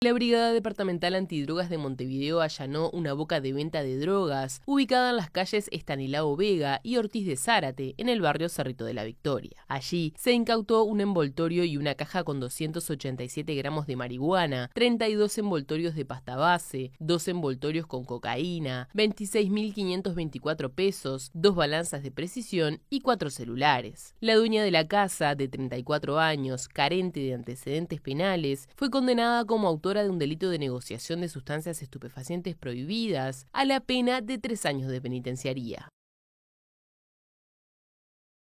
La Brigada Departamental Antidrogas de Montevideo allanó una boca de venta de drogas ubicada en las calles Estanilao Vega y Ortiz de Zárate, en el barrio Cerrito de la Victoria. Allí se incautó un envoltorio y una caja con 287 gramos de marihuana, 32 envoltorios de pasta base, 2 envoltorios con cocaína, 26.524 pesos, dos balanzas de precisión y cuatro celulares. La dueña de la casa, de 34 años, carente de antecedentes penales, fue condenada como autor de un delito de negociación de sustancias estupefacientes prohibidas a la pena de tres años de penitenciaría.